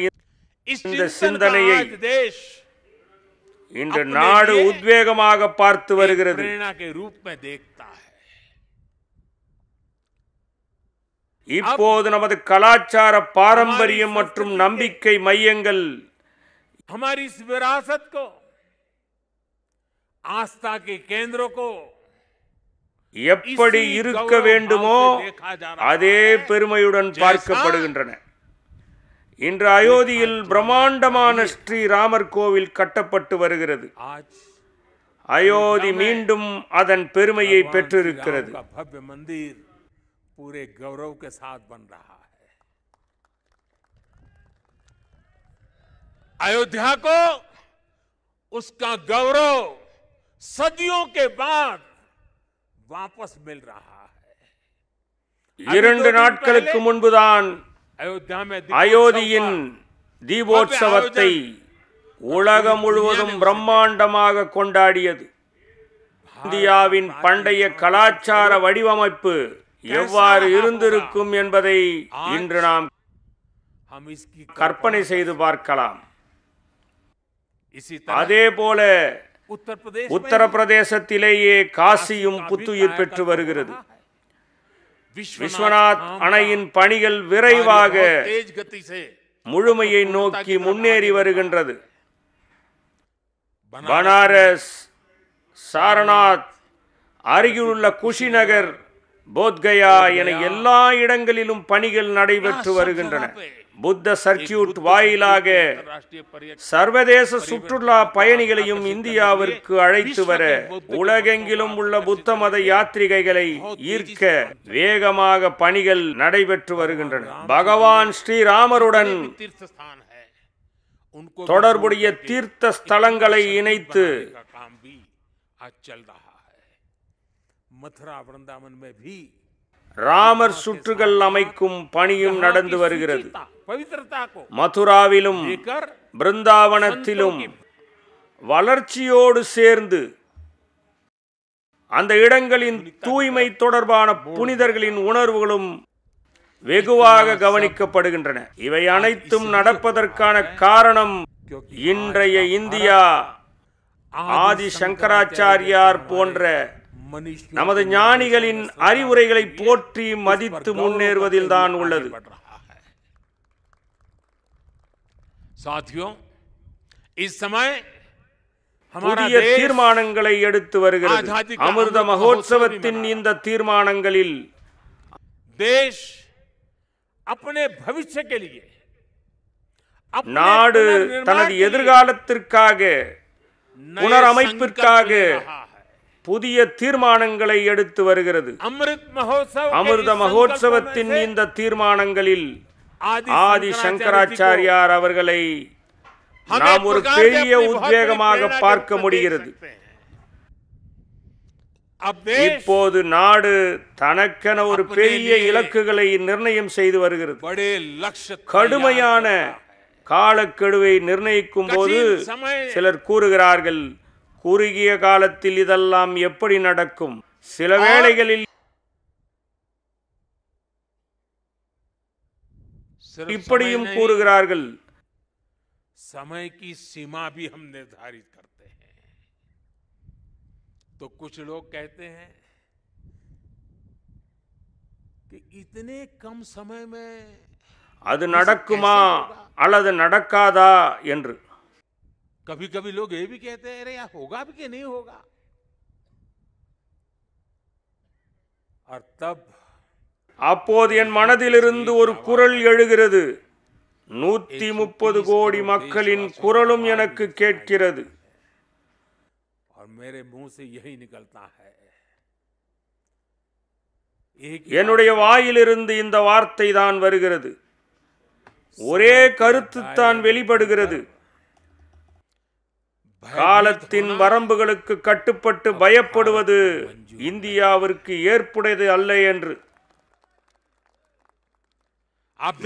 S2: இந்த சிந்தனையை இன்று நாடு உத்வேகமாக பார்த்து வருகிறது இப்போது நமது கலாச்சார பாரம்பரியம் மற்றும் நம்பிக்கை மையங்கள் हमारी எப்படி இருக்க வேண்டுமோ அதே பெருமையுடன் பார்க்கப்படுகின்றன இன்று அயோத்தியில் பிரம்மாண்டமான ஸ்ரீராமர் கோவில் கட்டப்பட்டு வருகிறது அயோத்தி மீண்டும் அதன் பெருமையை பெற்றிருக்கிறது
S1: पूरे गौरव के साथ बन रहा है अयोध्या को उसका गौरव सदियों के बाद वापस मिल रहा है இரண்டு நாட்களுக்கு
S2: முன்புதான் அயோத்தியின் தீபோத்சவத்தை உலகம் முழுவதும் பிரம்மாண்டமாக கொண்டாடியது இந்தியாவின் பண்டைய கலாச்சார வடிவமைப்பு எவ்வாறு இருந்திருக்கும் என்பதை இன்று நாம் கற்பனை செய்து பார்க்கலாம் அதே போல உத்தரப்பிரதேசத்திலேயே காசியும் புத்துயிர் பெற்று வருகிறது விஸ்வநாத் அணையின் பணிகள் விரைவாக முழுமையை நோக்கி முன்னேறி வருகின்றது பனாரஸ் சாரநாத் அருகிலுள்ள குஷிநகர் போத்கயா என எல்லா இடங்களிலும் பணிகள் நடைபெற்று வருகின்றன புத்த சர்க்கியூட் வாயிலாக சர்வதேச சுற்றுலா பயணிகளையும் இந்தியாவிற்கு அழைத்து வர உலகெங்கிலும் உள்ள புத்த மத யாத்ரிகைகளை ஈர்க்க வேகமாக பணிகள் நடைபெற்று வருகின்றன பகவான் ஸ்ரீராமருடன் தொடர்புடைய தீர்த்த ஸ்தலங்களை இணைத்து
S1: மதுரா விருந்தாவன் பி
S2: ராமர் சுற்றுகள் அமைக்கும் பணியும் நடந்து வருகிறது மதுராவிலும் பிருந்தாவனத்திலும் வளர்ச்சியோடு சேர்ந்து அந்த இடங்களின் தூய்மை தொடர்பான புனிதர்களின் உணர்வுகளும் வெகுவாக கவனிக்கப்படுகின்றன இவை அனைத்தும் நடப்பதற்கான காரணம் இன்றைய இந்தியா
S1: ஆதி சங்கராச்சாரியார்
S2: போன்ற நமது ஞானிகளின் அறிவுரைகளை போற்றி மதித்து முன்னேறுவதில் தான் உள்ளது சாத்தியம் இச்சமய புதிய தீர்மானங்களை எடுத்து வருகிறது அமிர்த மகோத்சவத்தின் இந்த தீர்மானங்களில் தேஷ் அப்பனே பவிஷ பவிஷ்யக்கெளியே நாடு தனது எதிர்காலத்திற்காக புனரமைப்பிற்காக புதிய தீர்மானங்களை எடுத்து வருகிறது
S1: அமிர்த மகோத்சவத்தின்
S2: இந்த தீர்மானங்களில் ஆதி சங்கராச்சாரியார் அவர்களை நாம் ஒரு பெரிய உத்வேகமாக பார்க்க முடிகிறது இப்போது நாடு தனக்கென ஒரு பெரிய இலக்குகளை நிர்ணயம் செய்து வருகிறது கடுமையான காலக்கெடுவை நிர்ணயிக்கும் போது சிலர் கூறுகிறார்கள் குறுகிய காலத்தில் இதெல்லாம் எப்படி நடக்கும் சில வேளைகளில் இப்படியும் கூறுகிறார்கள்
S1: சமய சீமா सीमा भी हम निर्धारित करते तो कुछ लोग कहते हैं कि इतने कम समय में
S2: அது நடக்குமா அல்லது நடக்காதா என்று
S1: कभी कभी लोग ये भी कहते हैं अरे यार होगा भी कि नहीं होगा
S2: और तब அப்போது என் மனதிலிருந்து ஒரு குரல் எழுகிறது நூத்தி முப்பது கோடி மக்களின் குரலும் எனக்கு கேட்கிறது என்னுடைய வாயிலிருந்து இந்த வார்த்தை தான் வருகிறது ஒரே கருத்து தான் வெளிப்படுகிறது காலத்தின் வரம்புகளுக்கு கட்டுப்பட்டு பயப்படுவது இந்தியாவிற்கு ஏற்புடையது அல்ல என்று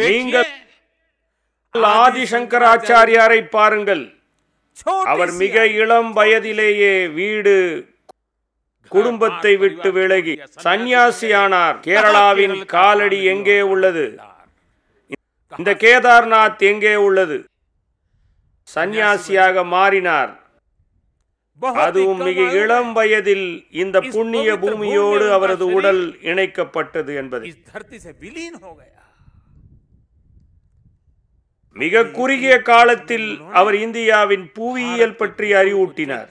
S2: நீங்கள் ஆதிசங்கராச்சாரியாரை பாருங்கள் அவர் மிக இளம் வயதிலேயே வீடு குடும்பத்தை விட்டு விலகி சந்நியாசியானார் கேரளாவின் காலடி எங்கே உள்ளது இந்த கேதார்நாத் எங்கே உள்ளது சந்நியாசியாக மாறினார் அதுவும் மிக இளம் வயதில் இந்த புண்ணிய பூமியோடு அவரது உடல் இணைக்கப்பட்டது என்பது மிக குறுகிய காலத்தில் அவர் இந்தியாவின் புவியியல் பற்றி அறிவூட்டினார்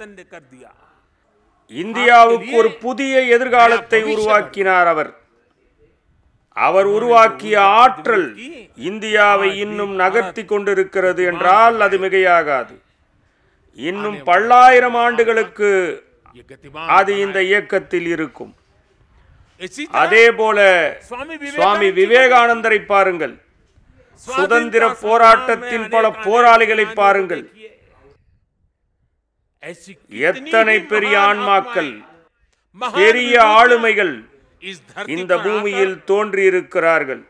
S2: இந்தியாவுக்கு ஒரு புதிய எதிர்காலத்தை உருவாக்கினார் அவர் அவர் உருவாக்கிய ஆற்றல் இந்தியாவை இன்னும் நகர்த்தி கொண்டிருக்கிறது என்றால் அது மிகையாகாது இன்னும் பல்லாயிரம் ஆண்டுகளுக்கு அது இந்த இயக்கத்தில் இருக்கும் அதே போல சுவாமி விவேகானந்தரை பாருங்கள் சுதந்திர போராட்டத்தின் பல போராளிகளை பாருங்கள் எத்தனை பெரிய ஆன்மாக்கள் பெரிய ஆளுமைகள் இந்த பூமியில் தோன்றியிருக்கிறார்கள்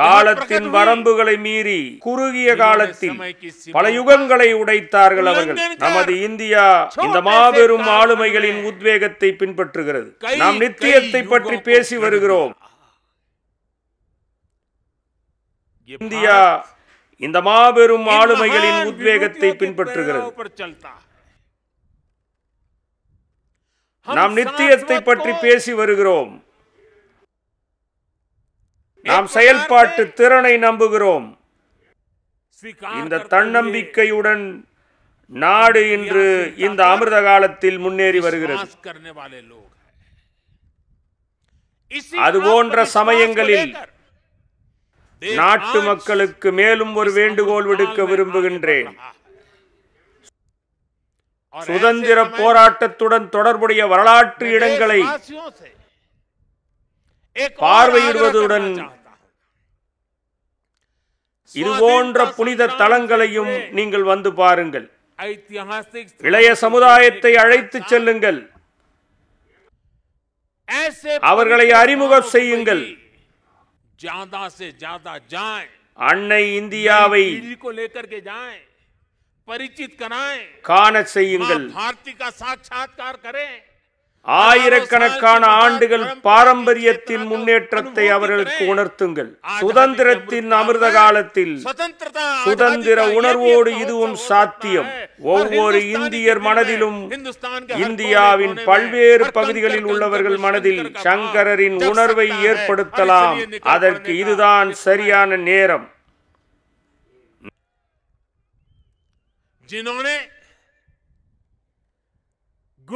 S2: காலத்தின் வரம்புகளை மீறி குறுகிய காலத்தில் பல யுகங்களை உடைத்தார்கள் அவர்கள் நமது இந்தியா இந்த மாபெரும் ஆளுமைகளின் உத்வேகத்தை பின்பற்றுகிறது நாம் நித்தியத்தை பற்றி பேசி வருகிறோம் இந்தியா இந்த மாபெரும் ஆளுமைகளின் உத்வேகத்தை பின்பற்றுகிறது நாம் நித்தியத்தை பற்றி பேசி வருகிறோம் நாம் செயல்பாட்டு திறனை நம்புகிறோம் இந்த தன்னம்பிக்கையுடன் நாடு இன்று இந்த அமிர்த காலத்தில் முன்னேறி வருகிறது அது போன்ற சமயங்களில் நாட்டு மக்களுக்கு மேலும் ஒரு வேண்டுகோள் விடுக்க விரும்புகின்றேன் சுதந்திர போராட்டத்துடன் தொடர்புடைய வரலாற்று இடங்களை பார்வையிடுவதுடன் இதுபோன்ற புனித தலங்களையும் நீங்கள் வந்து பாருங்கள் இளைய சமுதாயத்தை அழைத்து செல்லுங்கள்
S1: அவர்களை அறிமுகம்
S2: செய்யுங்கள் அன்னை இந்தியாவை பரிச்சித் காண செய்யுங்கள்
S1: பாரதி கரேன்
S2: ஆயிரக்கணக்கான ஆண்டுகள் பாரம்பரியத்தின் முன்னேற்றத்தை அவர்களுக்கு உணர்த்துங்கள் சுதந்திரத்தின் அமிர்த காலத்தில் சுதந்திர உணர்வோடு இதுவும் சாத்தியம் ஒவ்வொரு இந்தியர் மனதிலும் இந்தியாவின் பல்வேறு பகுதிகளில் உள்ளவர்கள் மனதில் சங்கரரின் உணர்வை ஏற்படுத்தலாம் அதற்கு இதுதான் சரியான நேரம்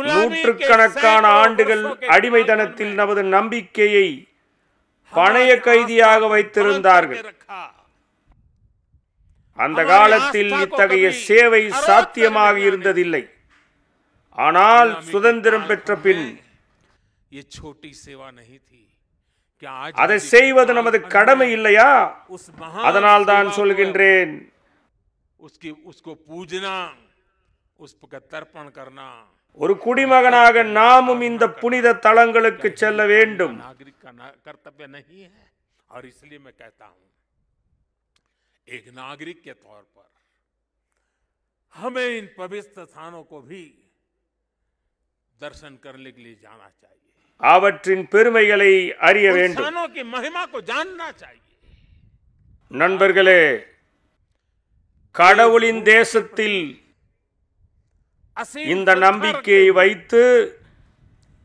S2: நூற்று கணக்கான ஆண்டுகள் அடிமைத்தனத்தில் நமது நம்பிக்கையை பணைய கைதியாக வைத்திருந்தார்கள் அந்த காலத்தில் இத்தகைய சேவை சாத்தியமாக இருந்ததில்லை ஆனால் சுதந்திரம் பெற்ற பின்
S1: அதை செய்வது
S2: நமது கடமை இல்லையா அதனால் தான் சொல்கின்றேன்
S1: பூஜனா उसको पूजना
S2: ஒரு குடிமகனாக நாமும் இந்த புனித தலங்களுக்கு செல்ல வேண்டும் அவற்றின் பெருமைகளை அறிய வேண்டும் நண்பர்களே கடவுளின் தேசத்தில் இந்த நம்பிக்கையை வைத்து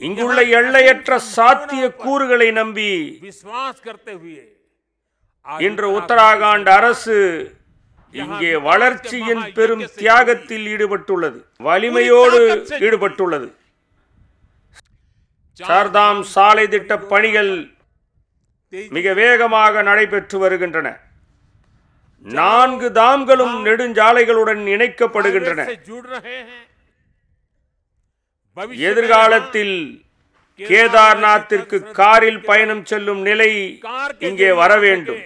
S2: இங்குள்ள எல்லையற்ற சாத்திய கூறுகளை நம்பி இன்று உத்தராகாண்ட் அரசு இங்கே வளர்ச்சியின் பெரும் தியாகத்தில் ஈடுபட்டுள்ளது வலிமையோடு ஈடுபட்டுள்ளது சார்தாம் சாலை திட்ட பணிகள் மிக வேகமாக நடைபெற்று வருகின்றன நான்கு தாம்களும் நெடுஞ்சாலைகளுடன் இணைக்கப்படுகின்றன எதிர்காலத்தில் கேதார்நாத்திற்கு காரில் பயணம் செல்லும் நிலை இங்கே வர வேண்டும்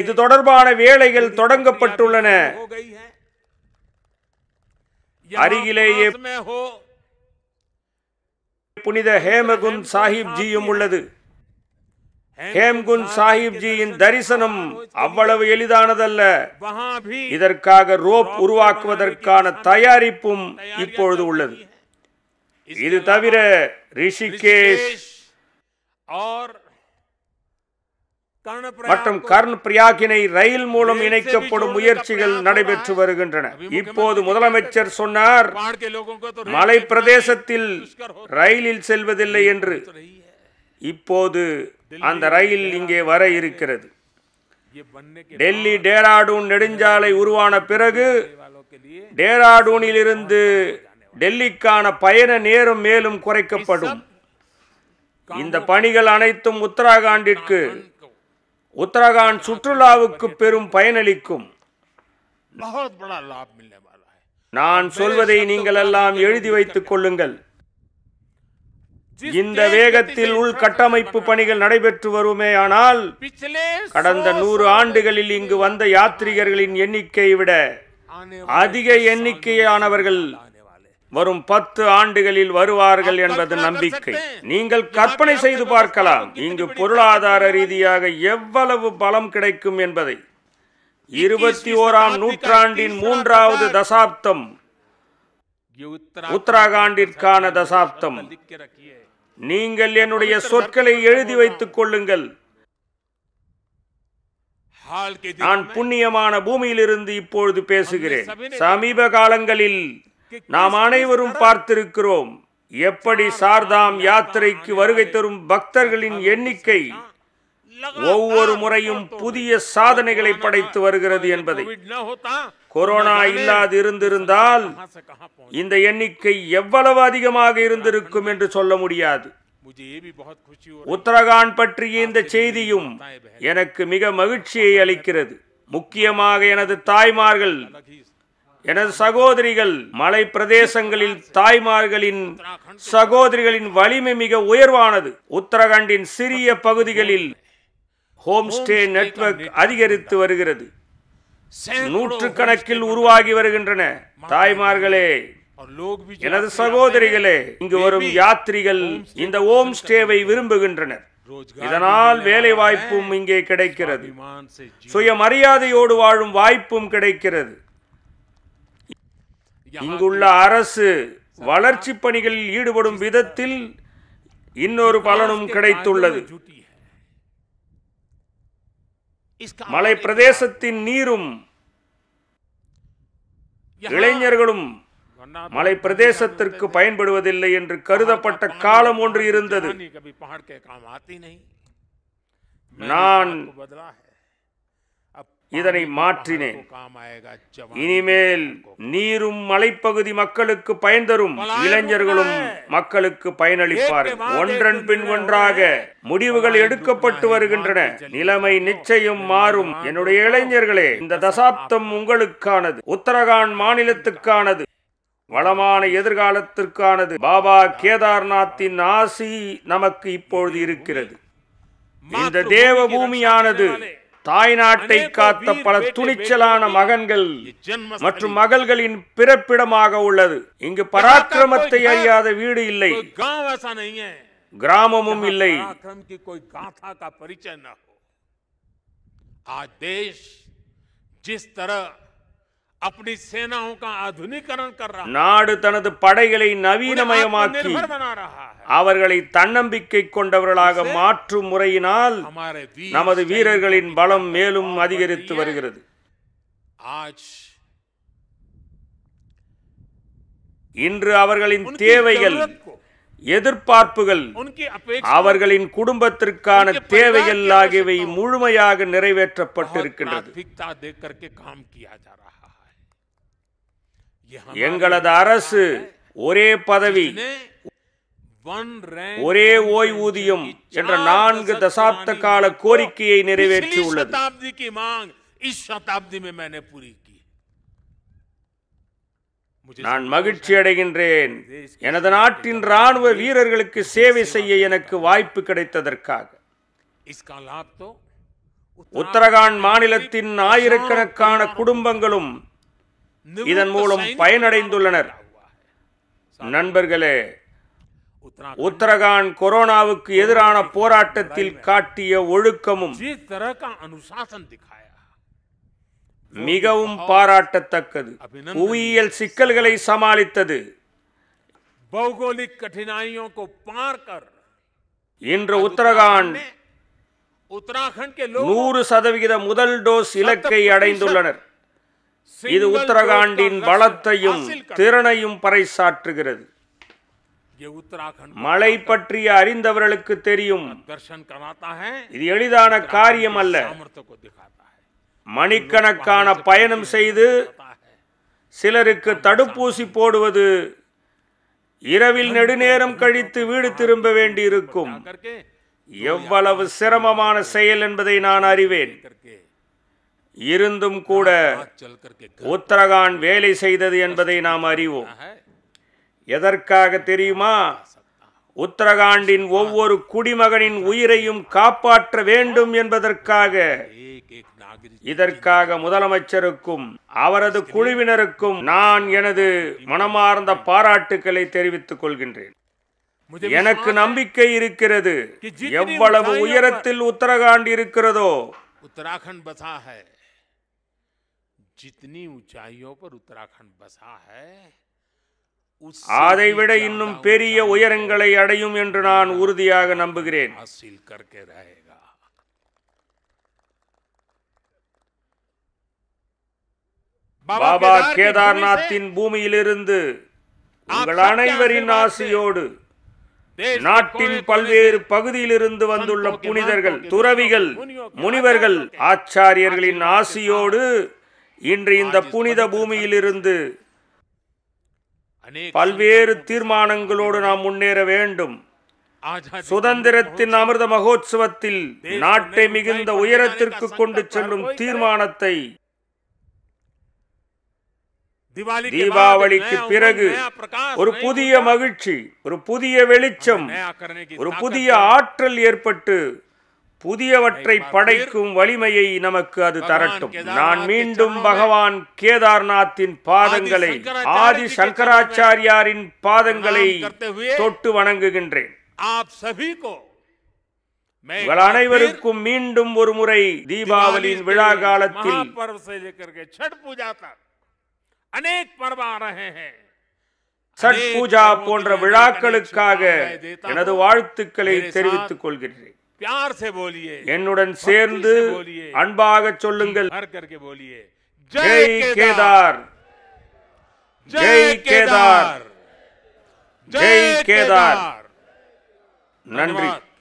S2: இது தொடர்பான வேலைகள் தொடங்கப்பட்டுள்ளன அருகிலேயே புனித ஹேமகுந்த் சாஹிப்ஜியும் உள்ளது ஹேம்குன் சாஹிப்ஜியின் தரிசனம் அவ்வளவு எளிதானதல்ல இதற்காக ரோப் உருவாக்குவதற்கான தயாரிப்பும் இப்பொழுது உள்ளது இது தவிர ரிஷிகேஷ் மற்றும் கர்ண் பிரியாகினை ரயில் மூலம் இணைக்கப்படும் முயற்சிகள் நடைபெற்று வருகின்றன இப்போது முதலமைச்சர் சொன்னார் மலை பிரதேசத்தில் ரயிலில் செல்வதில்லை என்று இப்போது அந்த ரயில் இங்கே வர இருக்கிறது டெல்லி டேராடூன் நெடுஞ்சாலை உருவான பிறகு டேராடூனில் இருந்து டெல்லிக்கான பயண நேரம் மேலும் குறைக்கப்படும் இந்த பணிகள் அனைத்தும் உத்தராகாண்டிற்கு உத்தராகண்ட் சுற்றுலாவுக்கு பெரும் பயனளிக்கும் நான் சொல்வதை நீங்கள் எல்லாம் எழுதி வைத்துக் கொள்ளுங்கள் இந்த வேகத்தில் உள்கட்டமைப்பு பணிகள் நடைபெற்று வருமே ஆனால் கடந்த நூறு ஆண்டுகளில் இங்கு வந்த யாத்ரீகர்களின் எண்ணிக்கையை விட அதிக எண்ணிக்கையானவர்கள் வரும் பத்து ஆண்டுகளில் வருவார்கள் என்பது நம்பிக்கை நீங்கள் கற்பனை செய்து பார்க்கலாம் இங்கு பொருளாதார ரீதியாக எவ்வளவு பலம் கிடைக்கும் என்பதை இருபத்தி ஓராம் நூற்றாண்டின் மூன்றாவது தசாப்தம் உத்தராகாண்டிற்கான தசாப்தம் நீங்கள் என்னுடைய சொற்களை எழுதி வைத்துக் கொள்ளுங்கள் நான் புண்ணியமான பூமியிலிருந்து இப்பொழுது பேசுகிறேன் சமீப காலங்களில் நாம் அனைவரும் பார்த்திருக்கிறோம் எப்படி சார்தாம் யாத்திரைக்கு வருகை தரும் பக்தர்களின் எண்ணிக்கை ஒவ்வொரு முறையும் புதிய சாதனைகளை படைத்து வருகிறது என்பதை கொரோனா இல்லாது இருந்திருந்தால் இந்த எண்ணிக்கை எவ்வளவு அதிகமாக இருந்திருக்கும் என்று சொல்ல முடியாது உத்தரகாண்ட் பற்றிய இந்த செய்தியும் எனக்கு மிக மகிழ்ச்சியை அளிக்கிறது முக்கியமாக எனது தாய்மார்கள் எனது சகோதரிகள் மலை பிரதேசங்களில் தாய்மார்களின் சகோதரிகளின் வலிமை மிக உயர்வானது உத்தரகண்டின் சிறிய பகுதிகளில் ஹோம் ஸ்டே நெட்வொர்க் அதிகரித்து வருகிறது நூற்று கணக்கில் உருவாகி வருகின்றன தாய்மார்களே எனது சகோதரிகளே இங்கு வரும் யாத்ரிகள் இந்த ஹோம் ஸ்டேவை விரும்புகின்றனர் இதனால் வேலை வாய்ப்பும் இங்கே கிடைக்கிறது சுயமரியாதையோடு வாழும் வாய்ப்பும் கிடைக்கிறது இங்குள்ள அரசு வளர்ச்சி பணிகளில் ஈடுபடும் விதத்தில் இன்னொரு பலனும் கிடைத்துள்ளது மலை பிரதேசத்தின் நீரும் இளைஞர்களும் மலை பிரதேசத்திற்கு பயன்படுவதில்லை என்று கருதப்பட்ட காலம் ஒன்று இருந்தது நான் இதனை மாற்றினேன் இனிமேல் நீரும் மலைப்பகுதி மக்களுக்கு பயன் தரும் இளைஞர்களும் மக்களுக்கு பயனளிப்பார்கள் ஒன்றன் பின் ஒன்றாக முடிவுகள் எடுக்கப்பட்டு வருகின்றன நிலைமை நிச்சயம் மாறும் என்னுடைய இளைஞர்களே இந்த தசாப்தம் உங்களுக்கானது உத்தரகாண்ட் மாநிலத்துக்கானது வளமான எதிர்காலத்திற்கானது பாபா கேதார்நாத்தின் ஆசி நமக்கு இப்பொழுது இருக்கிறது இந்த தேவ பூமியானது தாய் நாட்டை காத்த பல துணிச்சலான மகன்கள் மற்றும் மகள்களின் பிறப்பிடமாக உள்ளது இங்கு பராக்கிரமத்தை அறியாத வீடு இல்லை கிராமமும் இல்லை
S1: अपनी सेनाओं का நாடு
S2: தனது படைகளை நவீனமயமாக்கி அவர்களை தன்னம்பிக்கை கொண்டவர்களாக மாற்றும் முறையினால் நமது வீரர்களின் பலம் மேலும் அதிகரித்து வருகிறது இன்று அவர்களின் தேவைகள் எதிர்பார்ப்புகள் அவர்களின் குடும்பத்திற்கான தேவைகள் ஆகியவை முழுமையாக நிறைவேற்றப்பட்டிருக்கின்றது எங்களது அரசு ஒரே பதவி ஒரே ஓய்வூதியம் என்ற நான்கு தசாப்த கால கோரிக்கையை நிறைவேற்றி உள்ளது நான் மகிழ்ச்சி அடைகின்றேன் எனது நாட்டின் ராணுவ வீரர்களுக்கு சேவை செய்ய எனக்கு வாய்ப்பு கிடைத்ததற்காக உத்தரகாண்ட் மாநிலத்தின் ஆயிரக்கணக்கான குடும்பங்களும் இதன் மூலம் பயனடைந்துள்ளனர் நண்பர்களே உத்தரகாண்ட் கொரோனாவுக்கு எதிரான போராட்டத்தில் காட்டிய ஒழுக்கமும் மிகவும் பாராட்டத்தக்கது புவியியல் சிக்கல்களை சமாளித்தது இன்று உத்தரகாண்ட்
S1: உத்தராகண்ட் நூறு
S2: சதவிகித முதல் டோஸ் இலக்கை அடைந்துள்ளனர் இது உத்தரகாண்டின் பலத்தையும் திறனையும் பறைசாற்றுகிறது மலை பற்றிய அறிந்தவர்களுக்கு தெரியும் இது எளிதான காரியம் அல்ல மணிக்கணக்கான பயணம் செய்து சிலருக்கு தடுப்பூசி போடுவது இரவில் நெடுநேரம் கழித்து வீடு திரும்ப வேண்டியிருக்கும் எவ்வளவு சிரமமான செயல் என்பதை நான் அறிவேன் இருந்தும் கூட உத்தரகாண்ட் வேலை செய்தது என்பதை நாம் அறிவோம் எதற்காக தெரியுமா உத்தரகாண்டின் ஒவ்வொரு குடிமகனின் உயிரையும் காப்பாற்ற வேண்டும் என்பதற்காக இதற்காக முதலமைச்சருக்கும் அவரது குழுவினருக்கும் நான் எனது மனமார்ந்த பாராட்டுக்களை தெரிவித்துக் கொள்கின்றேன் எனக்கு நம்பிக்கை இருக்கிறது எவ்வளவு உயரத்தில் உத்தரகாண்ட் இருக்கிறதோ
S1: உத்தராகண்ட் जितनी ऊंचाइयों पर उत्तराखंड बसा है அதை விட இன்னும் பெரிய உயரங்களை அடையும் என்று
S2: நான் உறுதியாக நம்புகிறேன் பாபா கேதார்நாத்தின் பூமியிலிருந்து உங்கள் அனைவரின் ஆசையோடு நாட்டின் பல்வேறு பகுதியிலிருந்து வந்துள்ள புனிதர்கள் துறவிகள் முனிவர்கள் ஆச்சாரியர்களின் ஆசியோடு இன்று இந்த புனித பூமியிலிருந்து பல்வேறு தீர்மானங்களோடு நாம் முன்னேற வேண்டும் சுதந்திரத்தின் அமிர்த மகோத்சவத்தில் நாட்டை மிகுந்த உயரத்திற்கு கொண்டு செல்லும் தீர்மானத்தை தீபாவளிக்கு பிறகு ஒரு புதிய மகிழ்ச்சி ஒரு புதிய வெளிச்சம் ஒரு புதிய ஆற்றல் ஏற்பட்டு புதியவற்றை படைக்கும் வலிமையை நமக்கு அது தரட்டும் நான் மீண்டும் பகவான் கேதார்நாத்தின் பாதங்களை ஆதி சங்கராச்சாரியாரின் பாதங்களை தொட்டு வணங்குகின்றேன் உங்கள் அனைவருக்கும் மீண்டும் ஒரு முறை தீபாவளியின் விழா காலத்தில் சட் பூஜா போன்ற விழாக்களுக்காக எனது வாழ்த்துக்களை தெரிவித்துக் கொள்கின்றேன் प्यार से என்னுடன் சேர்ந்து அன்பாக சொல்லுங்கள்
S1: போலியே ஜெய்
S2: கேதார்
S1: ஜெய் கேதார்
S2: ஜெய் கேதார்
S1: நன்றி